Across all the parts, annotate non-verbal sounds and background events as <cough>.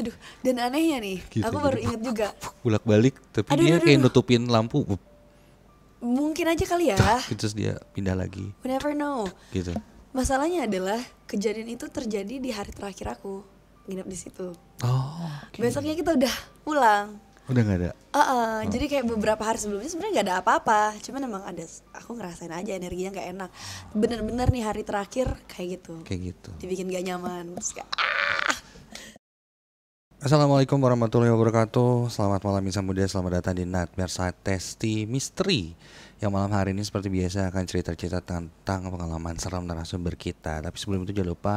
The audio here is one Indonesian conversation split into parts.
aduh dan anehnya nih gitu, aku gitu. baru ingat juga bolak balik tapi aduh, dia aduh, kayak aduh. nutupin lampu mungkin aja kali ya terus dia pindah lagi We never know gitu masalahnya adalah kejadian itu terjadi di hari terakhir aku nginep di situ oh okay. besoknya kita udah pulang udah nggak ada uh -uh, oh. jadi kayak beberapa hari sebelumnya sebenarnya nggak ada apa-apa cuman emang ada aku ngerasain aja energinya nggak enak bener-bener nih hari terakhir kayak gitu kayak gitu dibikin gak nyaman terus kayak Assalamualaikum warahmatullahi wabarakatuh Selamat malam Insan Muda, selamat datang di Nightmare Side Testi Misteri Yang malam hari ini seperti biasa akan cerita-cerita tentang pengalaman seram narasumber kita Tapi sebelum itu jangan lupa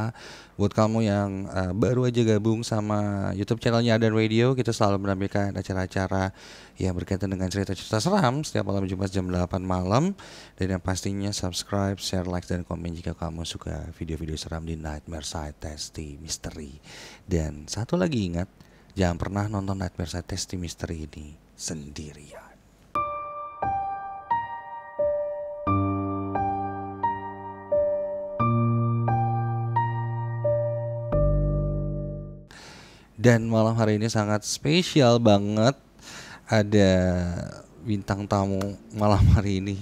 Buat kamu yang uh, baru aja gabung sama Youtube channelnya Adan Radio Kita selalu menampilkan acara-acara yang berkaitan dengan cerita-cerita seram Setiap malam Jumat jam 8 malam Dan yang pastinya subscribe, share, like, dan komen Jika kamu suka video-video seram di Nightmare Side Testi Misteri Dan satu lagi ingat Jangan pernah nonton Nightmare Scientist di misteri ini sendirian. Dan malam hari ini sangat spesial banget ada bintang tamu malam hari ini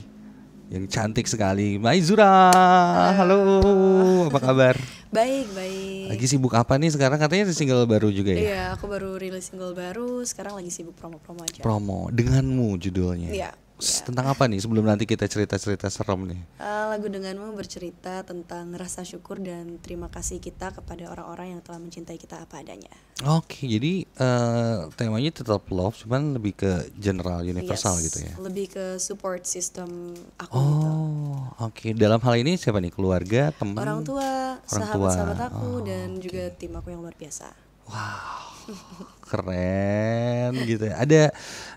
yang cantik sekali, Maizura. Halo, apa kabar? Baik, baik. Lagi sibuk apa nih sekarang? Katanya ada single baru juga ya? Iya, aku baru rilis single baru. Sekarang lagi sibuk promo-promo aja. Promo denganmu judulnya. Iya. Ya. Tentang apa nih sebelum nanti kita cerita-cerita serem nih? Uh, lagu denganmu bercerita tentang rasa syukur dan terima kasih kita kepada orang-orang yang telah mencintai kita apa adanya. Oke, okay, jadi uh, temanya tetap love, cuman lebih ke general, universal yes, gitu ya? Lebih ke support system aku. Oh, gitu. Oke, dalam hal ini siapa nih? Keluarga, teman, orang tua, sahabat-sahabat aku oh, dan okay. juga tim aku yang luar biasa. Wow, keren gitu. Ya. Ada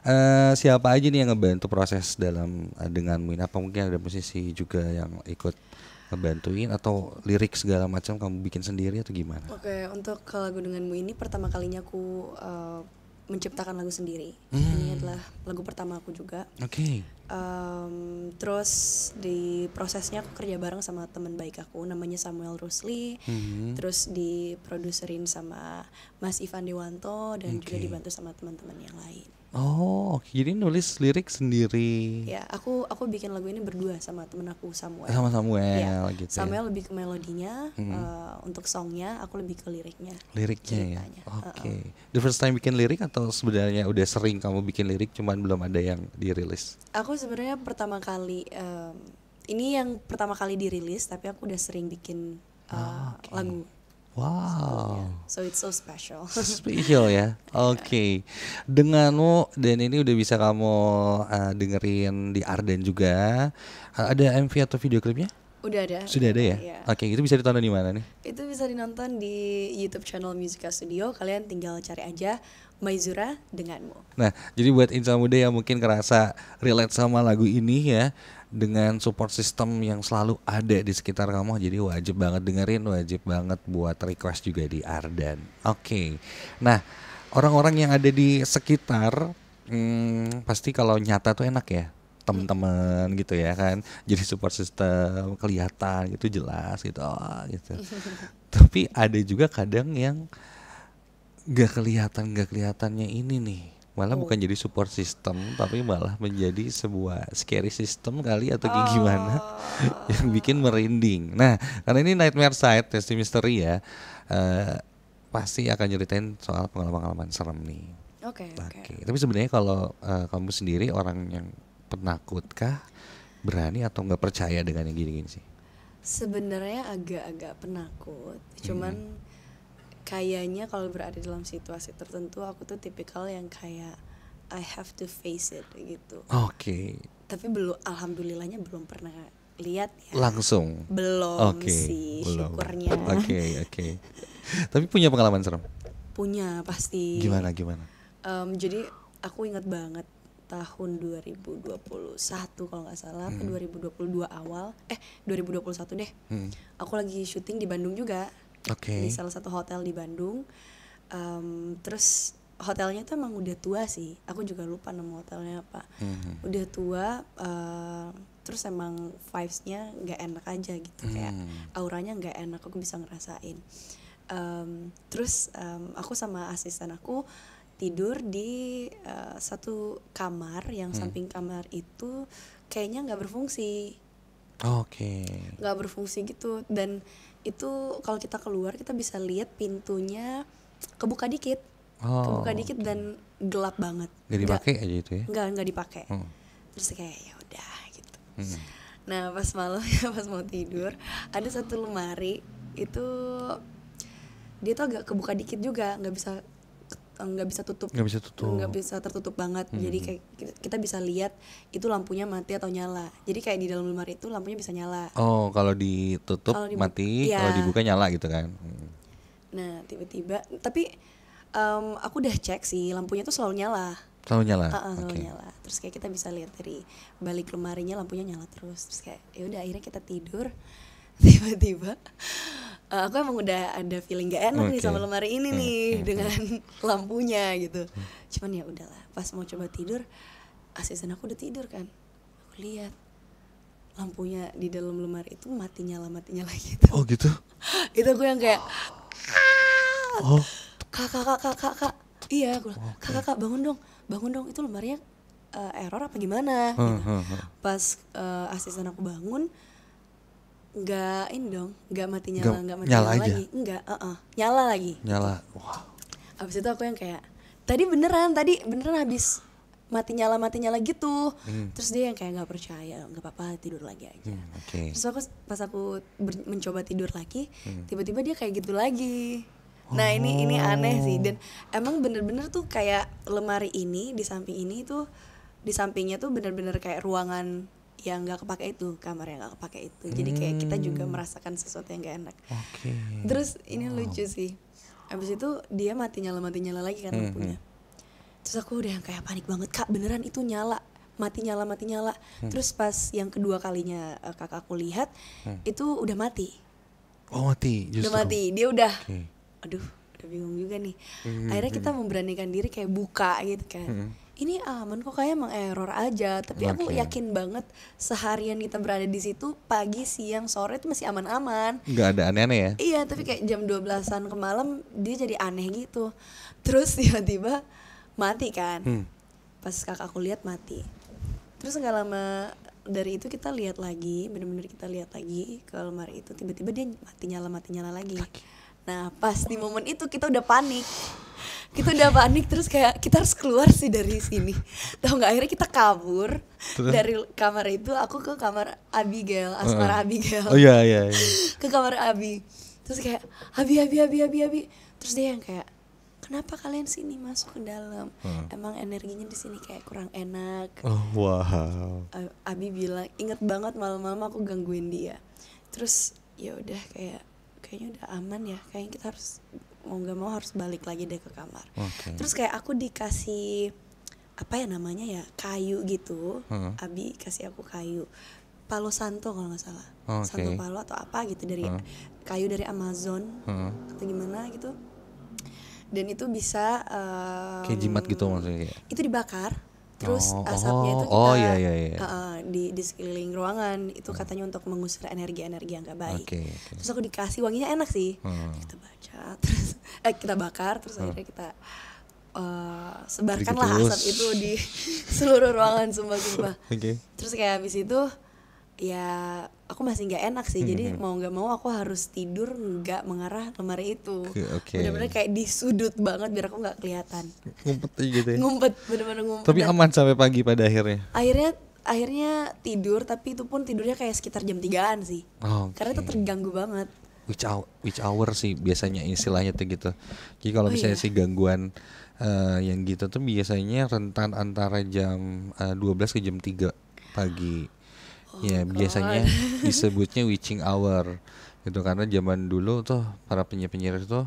uh, siapa aja nih yang ngebantu proses dalam uh, dengan Win? Apa mungkin ada musisi juga yang ikut ngebantuin atau lirik segala macam kamu bikin sendiri atau gimana? Oke, okay, untuk ke lagu denganmu ini pertama kalinya aku uh, menciptakan lagu sendiri. Hmm. Ini adalah lagu pertama aku juga. Oke. Okay um, terus di prosesnya aku kerja bareng sama teman baik aku namanya Samuel Rusli mm-hmm. terus diproduserin sama Mas Ivan Dewanto dan okay. juga dibantu sama teman-teman yang lain oh jadi nulis lirik sendiri ya aku aku bikin lagu ini berdua sama temen aku Samuel sama Samuel ya, gitu ya. Samuel lebih ke melodinya mm-hmm. uh, untuk songnya aku lebih ke liriknya liriknya ya? ceritanya. ya oke okay. uh-uh. the first time bikin lirik atau sebenarnya udah sering kamu bikin lirik cuman belum ada yang dirilis aku sebenarnya pertama kali um, ini yang pertama kali dirilis tapi aku udah sering bikin uh, ah, eh, okay. lagu Wow. So it's so special. special ya. Oke. Okay. Denganmu dan ini udah bisa kamu uh, dengerin di Arden juga. ada MV atau video klipnya? Udah ada. Sudah ada ya? ya. Oke, itu bisa ditonton di mana nih? Itu bisa dinonton di YouTube channel Musica Studio. Kalian tinggal cari aja Maizura denganmu. Nah, jadi buat insya muda yang mungkin kerasa relate sama lagu ini ya, dengan support system yang selalu ada di sekitar kamu jadi wajib banget dengerin wajib banget buat request juga di Ardan oke okay. nah orang-orang yang ada di sekitar hmm, pasti kalau nyata tuh enak ya teman-teman gitu ya kan jadi support system kelihatan gitu jelas gitu oh, gitu <laughs> tapi ada juga kadang yang gak kelihatan gak kelihatannya ini nih malah oh. bukan jadi support system tapi malah menjadi sebuah scary system kali atau oh. gimana <laughs> yang bikin merinding nah karena ini nightmare side testi misteri ya uh, pasti akan nyeritain soal pengalaman-pengalaman serem nih. Oke. Okay, Okay. Okay. Tapi sebenarnya kalau uh, kamu sendiri orang yang penakutkah berani atau nggak percaya dengan yang gini-gini sih sebenarnya agak-agak penakut cuman hmm. kayaknya kalau berada dalam situasi tertentu aku tuh tipikal yang kayak I have to face it gitu oke okay. tapi belum alhamdulillahnya belum pernah lihat ya langsung belum okay, sih belum. syukurnya oke okay, oke okay. tapi punya pengalaman serem punya pasti gimana gimana um, jadi aku ingat banget tahun 2021 kalau nggak salah hmm. 2022 awal eh 2021 deh hmm. aku lagi syuting di Bandung juga okay. di salah satu hotel di Bandung um, terus hotelnya tuh emang udah tua sih aku juga lupa nama hotelnya apa hmm. udah tua uh, terus emang vibesnya nggak enak aja gitu hmm. kayak auranya nggak enak aku bisa ngerasain um, terus um, aku sama asisten aku tidur di uh, satu kamar yang hmm. samping kamar itu kayaknya nggak berfungsi. Oke. Okay. Nggak berfungsi gitu dan itu kalau kita keluar kita bisa lihat pintunya kebuka dikit, oh, kebuka dikit okay. dan gelap banget. Gak dipakai gak, aja itu ya? Nggak nggak dipakai. Hmm. Terus kayak ya udah gitu. Hmm. Nah pas malam <laughs> ya pas mau tidur ada satu lemari itu dia tuh agak kebuka dikit juga nggak bisa nggak bisa tutup nggak bisa tutup nggak bisa tertutup banget hmm. jadi kayak kita bisa lihat itu lampunya mati atau nyala jadi kayak di dalam lemari itu lampunya bisa nyala oh kalau ditutup kalo dibuka, mati ya. kalau dibuka nyala gitu kan hmm. nah tiba-tiba tapi um, aku udah cek sih lampunya tuh selalu nyala selalu nyala uh, uh, selalu okay. nyala terus kayak kita bisa lihat dari balik lemarinya lampunya nyala terus terus kayak ya udah akhirnya kita tidur tiba-tiba uh, aku emang udah ada feeling gak enak okay. nih sama lemari ini hmm, nih mm dengan <laughs> lampunya gitu mm. cuman ya udahlah pas mau coba tidur asisten aku udah tidur kan aku lihat lampunya di dalam lemari itu mati nyala mati nyala <laughs> gitu oh gitu <laughs> itu aku yang kayak ah! oh kakak kakak kakak kak iya gue bilang kakak kakak bangun dong bangun dong itu lemarinya uh, error apa gimana hmm, gitu. Hmm, hmm. pas uh, asisten aku bangun nggak ini dong nggak mati nyala nggak mati nyala, nyala lagi nggak uh -uh, nyala lagi nyala wah abis itu aku yang kayak tadi beneran tadi beneran habis mati nyala mati nyala gitu hmm. terus dia yang kayak nggak percaya nggak apa-apa tidur lagi aja hmm, okay. terus aku pas aku mencoba tidur lagi hmm. tiba-tiba hmm. dia kayak gitu lagi Nah ini ini oh. aneh sih dan emang bener-bener tuh kayak lemari ini di samping ini tuh di sampingnya tuh bener-bener kayak ruangan yang nggak kepake itu kamar yang nggak kepake itu jadi kayak kita juga hmm. merasakan sesuatu yang gak enak okay. terus ini wow. lucu sih abis itu dia mati nyala mati nyala lagi kan mm -hmm. terus aku udah kayak panik banget kak beneran itu nyala mati nyala mati nyala hmm. terus pas yang kedua kalinya uh, kakakku lihat hmm. itu udah mati oh mati justru. udah mati dia udah okay. aduh udah bingung juga nih hmm. akhirnya kita hmm. memberanikan diri kayak buka gitu kan hmm ini aman kok kayak emang error aja tapi okay. aku yakin banget seharian kita berada di situ pagi siang sore itu masih aman-aman nggak ada aneh-aneh ya iya tapi kayak jam 12-an ke malam dia jadi aneh gitu terus <laughs> tiba-tiba mati kan hmm. pas kakakku lihat mati terus nggak lama dari itu kita lihat lagi bener-bener kita lihat lagi ke lemari itu tiba-tiba dia mati nyala mati nyala lagi nah pas di momen itu kita udah panik kita udah panik terus kayak kita harus keluar sih dari sini tau nggak akhirnya kita kabur terus? dari kamar itu aku ke kamar Abigail asmara uh, Abigail oh iya iya, iya. <laughs> ke kamar Abi terus kayak Abi Abi Abi Abi Abi terus dia yang kayak kenapa kalian sini masuk ke dalam uh. emang energinya di sini kayak kurang enak oh, wow Abi bilang inget banget malam-malam aku gangguin dia terus ya udah kayak kayaknya udah aman ya kayaknya kita harus mau nggak mau harus balik lagi deh ke kamar okay. terus kayak aku dikasih apa ya namanya ya kayu gitu hmm. abi kasih aku kayu palo santo kalau nggak salah okay. santo palo atau apa gitu dari hmm. kayu dari Amazon hmm. atau gimana gitu dan itu bisa um, kayak jimat gitu maksudnya itu dibakar terus oh, asapnya itu kita oh, oh iya, iya, iya. Uh, di di sekeliling ruangan itu hmm. katanya untuk mengusir energi-energi yang gak baik okay, okay. terus aku dikasih wanginya enak sih hmm. kita baca <laughs> terus eh kita bakar terus hmm. akhirnya kita uh, sebarkanlah asap itu di <laughs> seluruh ruangan sumpah sumpah <laughs> okay. terus kayak habis itu ya aku masih nggak enak sih jadi mm-hmm. mau nggak mau aku harus tidur nggak mengarah lemari itu okay. benar benar kayak di sudut banget biar aku nggak kelihatan ngumpet gitu ya ngumpet benar-benar ngumpet tapi aman sampai pagi pada akhirnya akhirnya akhirnya tidur tapi itu pun tidurnya kayak sekitar jam tigaan sih okay. Oh, karena itu terganggu banget which hour, which hour sih biasanya istilahnya tuh gitu jadi kalau oh, misalnya iya. sih gangguan uh, yang gitu tuh biasanya rentan antara jam uh, eh, 12 ke jam 3 pagi ya God. Oh, biasanya disebutnya witching hour gitu karena zaman dulu tuh para penyiar-penyiar itu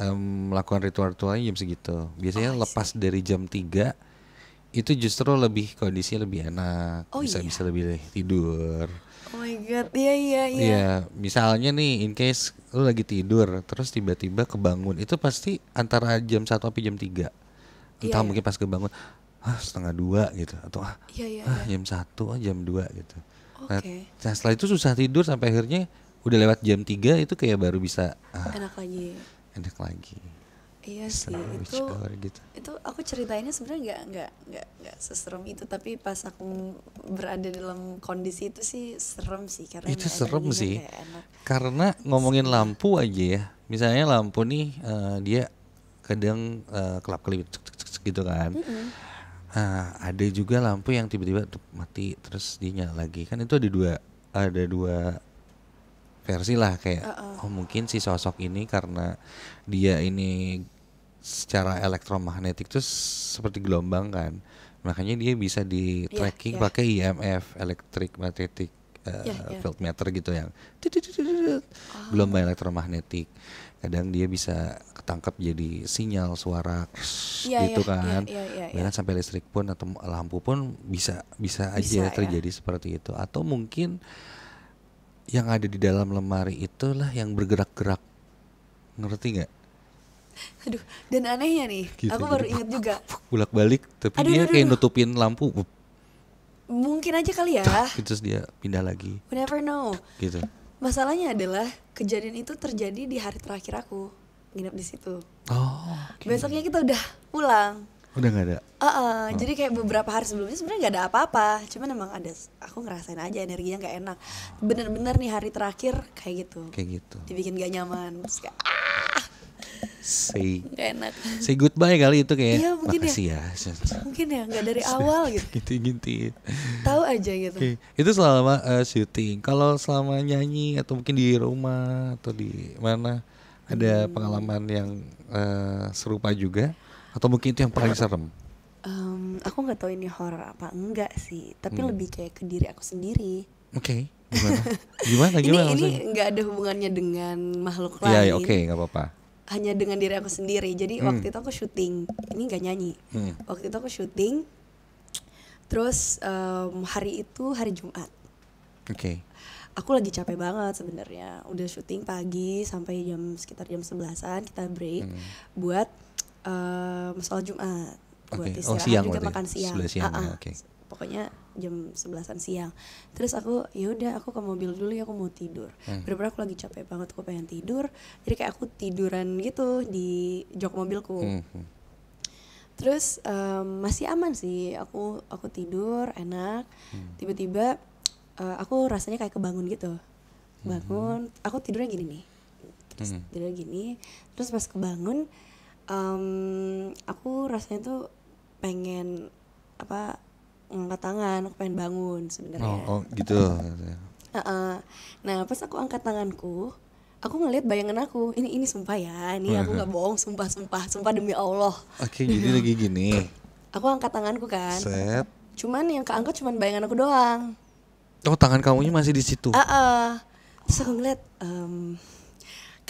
um, melakukan ritual-ritualnya jam segitu biasanya oh, lepas dari jam 3 itu justru lebih kondisinya lebih enak oh, bisa iya. bisa lebih tidur oh my god iya iya iya ya, misalnya nih in case lu lagi tidur terus tiba-tiba kebangun itu pasti antara jam satu sampai jam 3 entah iya, iya, mungkin pas kebangun ah setengah dua gitu atau ah, iya, iya, ah iya. jam satu ah, jam dua gitu Nah, okay. Nah, setelah itu susah tidur sampai akhirnya udah lewat jam 3 itu kayak baru bisa ah, enak lagi. Enak lagi. Iya sih itu hour, gitu. itu aku ceritainnya sebenarnya nggak nggak nggak nggak seserem itu tapi pas aku berada dalam kondisi itu sih serem sih karena itu serem sih karena ngomongin iya. lampu aja ya misalnya lampu nih uh, dia kadang uh, eh, kelap kelip gitu kan mm -hmm Nah, ada juga lampu yang tiba-tiba mati terus dinyala lagi. Kan itu ada dua ada dua versi lah kayak uh -uh. oh mungkin si sosok ini karena dia ini secara elektromagnetik terus seperti gelombang kan. Makanya dia bisa di iya, tracking yeah, yeah. pakai IMF, e elektrik magnetic yeah, ya, ya. field meter gitu yang oh. belum ah. elektromagnetik kadang dia bisa ketangkap jadi sinyal suara yeah, gitu yeah, ya, kan yeah, yeah, yeah, yeah. bahkan sampai listrik pun atau lampu pun bisa bisa, bisa aja terjadi yeah. seperti itu atau mungkin yang ada di dalam lemari itulah yang bergerak-gerak ngerti nggak Aduh, dan anehnya nih, gitu, aku baru ingat juga. Bolak balik, tapi aduh, dia kayak nutupin lampu mungkin aja kali ya gitu, terus dia pindah lagi we never know gitu masalahnya adalah kejadian itu terjadi di hari terakhir aku nginep di situ oh okay. besoknya kita udah pulang udah nggak ada uh -uh, oh. jadi kayak beberapa hari sebelumnya sebenarnya nggak ada apa-apa cuman emang ada aku ngerasain aja energinya nggak enak bener-bener nih hari terakhir kayak gitu kayak gitu dibikin gak nyaman terus kayak ah, say gak enak. say goodbye kali itu kayak iya, ya, mungkin makasih ya. ya. Mungkin ya nggak dari awal gitu. <laughs> gitu Tahu aja gitu. Okay. Itu selama uh, syuting. Kalau selama nyanyi atau mungkin di rumah atau di mana ada hmm. pengalaman yang uh, serupa juga atau mungkin itu yang paling serem? Um, aku nggak tahu ini horror apa enggak sih, tapi hmm. lebih kayak ke diri aku sendiri. Oke. Okay gimana gimana <laughs> gimana ini ini nggak ada hubungannya dengan makhluk iya, iya, lain ya, ya oke okay, nggak apa-apa hanya dengan diri aku sendiri jadi hmm. waktu itu aku syuting ini gak nyanyi hmm. waktu itu aku syuting terus um, hari itu hari Jumat oke okay. aku lagi capek banget sebenarnya udah syuting pagi sampai jam sekitar jam sebelasan kita break hmm. buat um, sholat Jumat buat okay. Oh, istirahat oh, siang juga ya? makan siang, siang ah, ya. okay. pokoknya jam sebelasan siang terus aku ya udah aku ke mobil dulu ya aku mau tidur hmm. berapa aku lagi capek banget aku pengen tidur jadi kayak aku tiduran gitu di jok mobilku hmm. hmm. terus um, masih aman sih aku aku tidur enak tiba hmm. tiba-tiba uh, aku rasanya kayak kebangun gitu hmm. bangun hmm. aku tidurnya gini nih terus hmm. tidur gini terus pas kebangun um, aku rasanya tuh pengen apa ngangkat tangan aku pengen bangun sebenarnya oh, oh gitu uh -uh. nah pas aku angkat tanganku aku ngelihat bayangan aku ini ini sumpah ya ini aku nggak bohong sumpah sumpah sumpah demi Allah oke okay, jadi lagi gini aku angkat tanganku kan Set. cuman yang keangkat cuman bayangan aku doang oh tangan kamunya masih di situ ah uh -uh. terus aku ngeliat um,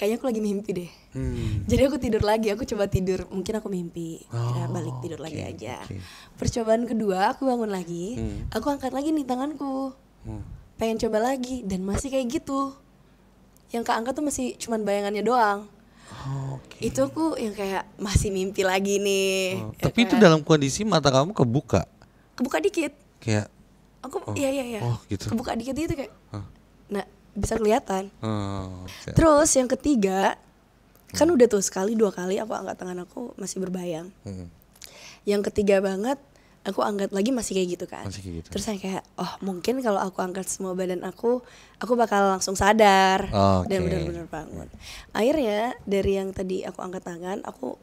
kayaknya aku lagi mimpi deh hmm. jadi aku tidur lagi aku coba tidur mungkin aku mimpi oh, ya, balik tidur okay, lagi aja okay. percobaan kedua aku bangun lagi hmm. aku angkat lagi nih tanganku hmm. pengen coba lagi dan masih kayak gitu yang keangkat tuh masih cuman bayangannya doang okay. Itu aku yang kayak masih mimpi lagi nih. Oh, ya tapi kan? itu dalam kondisi mata kamu kebuka. Kebuka dikit. Kayak aku oh, iya iya iya. Oh, gitu. Kebuka dikit itu kayak. Huh? Nah, bisa kelihatan. Oh, Terus yang ketiga hmm. kan udah tuh sekali dua kali aku angkat tangan aku masih berbayang. Hmm. Yang ketiga banget aku angkat lagi masih kayak gitu kan. kayak gitu. Terus saya kayak oh mungkin kalau aku angkat semua badan aku aku bakal langsung sadar oh, okay. dan benar-benar bangun. Akhirnya dari yang tadi aku angkat tangan aku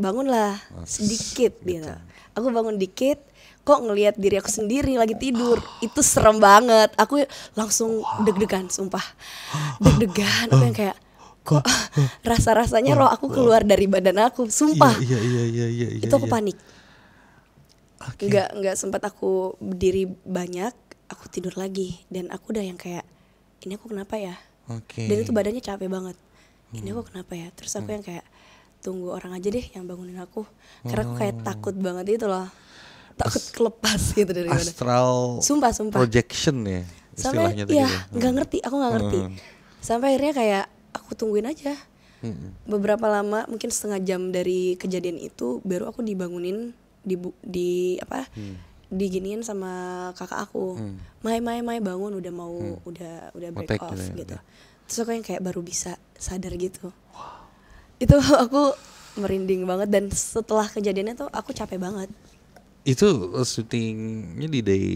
bangunlah sedikit, sedikit gitu. Aku bangun dikit kok ngelihat diri aku sendiri lagi tidur itu serem banget aku langsung deg-degan sumpah deg-degan aku yang kayak kok oh, rasa-rasanya roh aku keluar dari badan aku sumpah iya, iya, iya, iya, iya, iya itu aku iya. panik okay. nggak nggak sempat aku berdiri banyak aku tidur lagi dan aku udah yang kayak ini aku kenapa ya okay. dan itu badannya capek banget ini aku hmm. kenapa ya terus aku hmm. yang kayak tunggu orang aja deh yang bangunin aku karena aku kayak oh. takut banget itu loh takut kelepas gitu dari mana. Astral sumpah, sumpah. projection ya istilahnya Sampai, tadi. Iya, nggak gak ngerti, aku gak ngerti. Hmm. Sampai akhirnya kayak aku tungguin aja. Hmm. Beberapa lama, mungkin setengah jam dari kejadian itu, baru aku dibangunin di di apa? Hmm. diginiin sama kakak aku. Hmm. Mai mai mai bangun udah mau hmm. udah udah break Motek off ya, gitu. gitu. Ya. Terus aku yang kayak baru bisa sadar gitu. Wow. Itu <laughs> aku merinding banget dan setelah kejadiannya tuh aku capek banget itu uh, syutingnya di day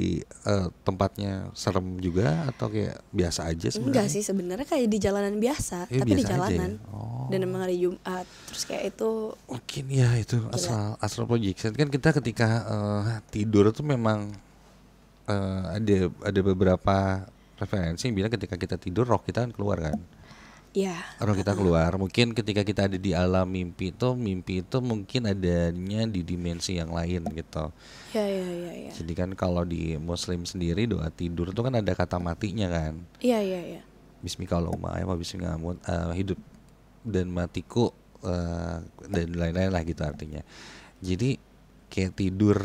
uh, tempatnya serem juga atau kayak biasa aja sebenarnya? Enggak sih sebenarnya kayak di jalanan biasa, ya, tapi biasa di jalanan. Ya? Oh. Dan emang hari Jumat. Terus kayak itu Mungkin ya itu asal asal astral projection kan kita ketika uh, tidur tuh memang uh, ada ada beberapa referensi yang bilang ketika kita tidur roh kita kan keluar kan yeah. roh kita keluar. Mungkin ketika kita ada di alam mimpi itu, mimpi itu mungkin adanya di dimensi yang lain gitu. Ya ya ya. Jadi kan kalau di Muslim sendiri doa tidur itu kan ada kata matinya kan. Iya yeah, iya yeah, iya. Yeah. Bismillahirrahmanirrahim, Bismillahirrahmanirrahim, uh, eh, hidup dan matiku uh, dan lain-lain lah gitu artinya. Jadi kayak tidur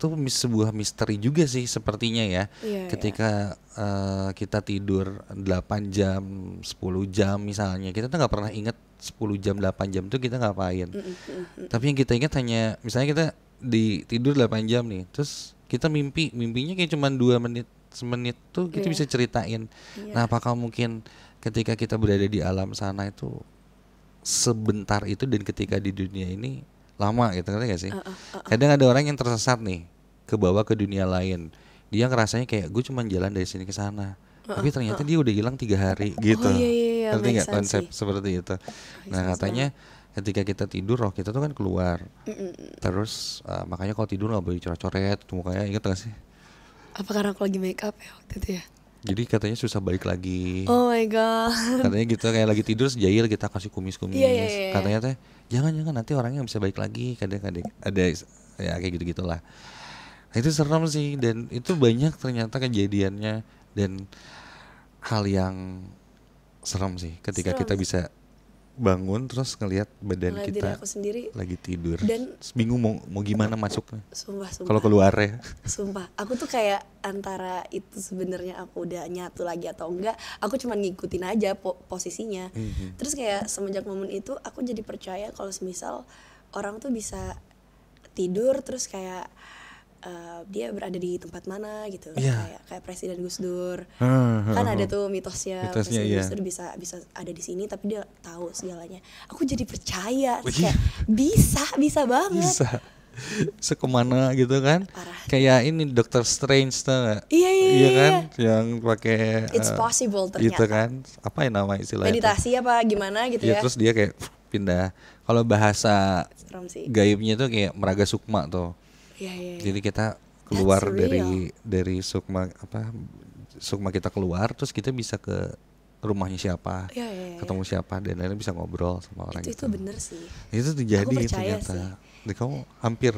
itu sebuah misteri juga sih sepertinya ya. Yeah, iya. Ketika yeah. Uh, kita tidur 8 jam, 10 jam misalnya, kita nggak pernah ingat 10 jam, 8 jam itu kita ngapain. Mm -hmm. Tapi yang kita ingat hanya misalnya kita di tidur 8 jam nih, terus kita mimpi, mimpinya kayak cuma dua menit, semenit tuh kita yeah. bisa ceritain. Yeah. Nah, apakah mungkin ketika kita berada di alam sana itu sebentar itu dan ketika di dunia ini lama gitu kan gak sih? Uh, uh, Kadang ada orang yang tersesat nih ke bawah ke dunia lain. Dia ngerasanya kayak gue cuma jalan dari sini ke sana. tapi ternyata dia udah hilang tiga hari oh, gitu. Oh, iya, iya, iya, ngerti nggak konsep sih. seperti itu? Nah katanya ketika kita tidur roh kita tuh kan keluar. Terus uh, makanya kalau tidur nggak boleh coret-coret mukanya inget gak sih? Apa karena aku lagi make up ya waktu itu ya? Jadi katanya susah balik lagi. Oh my god. Katanya gitu kayak lagi tidur sejail kita kasih kumis-kumis. Yeah, yeah, yeah. Katanya iya. teh jangan jangan nanti orangnya bisa balik lagi kadang-kadang ada ya kayak gitu gitulah. Nah, itu serem sih dan itu banyak ternyata kejadiannya dan hal yang serem sih ketika serem. kita bisa bangun terus ngelihat badan ngeliat kita aku sendiri lagi tidur dan terus bingung mau mau gimana masuknya sumpah, sumpah. kalau keluar ya sumpah aku tuh kayak antara itu sebenarnya aku udah nyatu lagi atau enggak aku cuma ngikutin aja po posisinya mm-hmm. terus kayak semenjak momen itu aku jadi percaya kalau semisal orang tuh bisa tidur terus kayak uh, dia berada di tempat mana gitu yeah. kayak kayak presiden Gus Dur uh, kan ada tuh mitosnya, mitosnya presiden Gus iya. Dur bisa bisa ada di sini tapi dia tahu segalanya aku jadi percaya Terus oh, kayak iya. bisa bisa banget bisa sekemana gitu kan Parah. kayak ini Doctor Strange tuh iya, iya, iya, iya kan yang pakai it's eh, possible gitu ternyata gitu kan apa yang nama istilahnya meditasi itu? apa gimana gitu ya, ya terus dia kayak pindah kalau bahasa gaibnya tuh kayak meraga sukma tuh yeah, yeah, yeah. jadi kita keluar dari dari sukma apa sukma kita keluar terus kita bisa ke rumahnya siapa, yeah, yeah, yeah, ketemu siapa dan lain bisa ngobrol sama orang itu, gitu. Itu bener sih. Itu terjadi ternyata. Sih. kamu hampir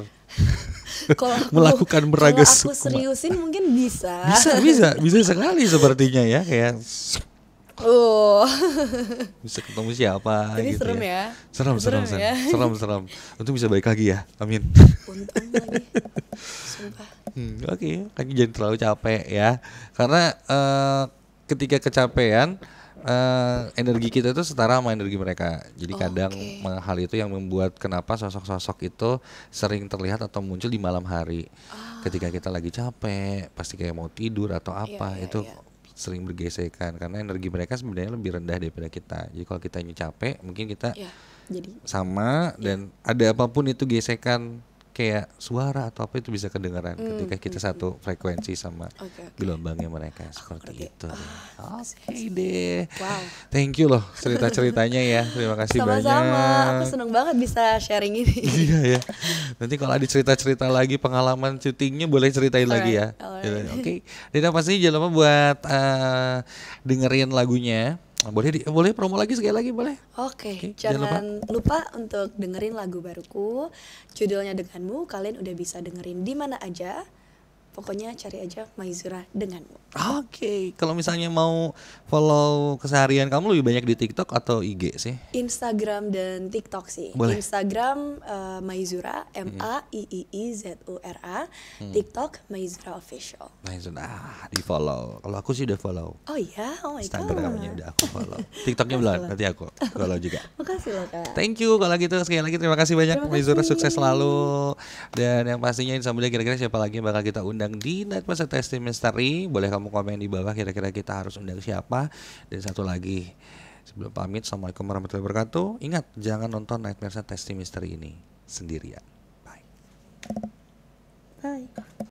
<laughs> aku, melakukan beragam kalau aku seriusin mungkin bisa. Bisa, bisa, bisa sekali <laughs> sepertinya ya kayak Oh. <laughs> bisa ketemu siapa Jadi gitu serem ya. ya. Serem, serem, serem, ya? serem, serem. bisa baik lagi ya. Amin. Untung lagi. Sumpah. Hmm, oke, okay. kaki jangan terlalu capek ya. Karena uh, ketika kecapean uh, energi kita itu setara sama energi mereka. Jadi kadang okay. hal itu yang membuat kenapa sosok-sosok itu sering terlihat atau muncul di malam hari. Oh. Ketika kita lagi capek, pasti kayak mau tidur atau iya, apa, yeah, yeah, itu yeah sering bergesekan karena energi mereka sebenarnya lebih rendah daripada kita. Jadi kalau kita capek, mungkin kita yeah, jadi sama yeah. dan ada apapun itu gesekan kayak suara atau apa itu bisa kedengaran mm, ketika kita hmm, satu hmm. frekuensi sama okay, okay. gelombangnya mereka seperti okay. itu. Ah, oke okay deh. Wow. Thank you loh cerita ceritanya ya. Terima kasih Sama-sama. banyak. Sama-sama. Aku seneng banget bisa sharing ini. iya ya. Nanti kalau ada cerita cerita lagi pengalaman syutingnya boleh ceritain all lagi ya. Oke. Okay. Dita pasti jangan lupa buat uh, dengerin lagunya boleh di, boleh promo lagi sekali lagi boleh oke okay, okay, jangan, jangan lupa. lupa untuk dengerin lagu baruku judulnya denganmu kalian udah bisa dengerin di mana aja pokoknya cari aja Maizura denganmu. Oke, okay. kalau misalnya mau follow keseharian kamu lebih banyak di TikTok atau IG sih? Instagram dan TikTok sih. Boleh. Instagram uh, Maizura M A I I I Z U R A, hmm. TikTok Maizura official. Maizura ah, di follow. Kalau aku sih udah follow. Oh iya, oh my God. Instagram Instagramnya udah aku follow. <laughs> TikToknya belum, nanti aku follow juga. <laughs> Makasih loh kak. Thank you kalau gitu sekali lagi terima kasih banyak terima kasih. Maizura sukses selalu dan yang pastinya insya Allah kira-kira siapa lagi yang bakal kita undang diundang di Night Master Testing Mystery. Boleh kamu komen di bawah kira-kira kita harus undang siapa. Dan satu lagi, sebelum pamit, Assalamualaikum warahmatullahi wabarakatuh. Ingat, jangan nonton Night Master Testing Mystery ini sendirian. Bye. Bye.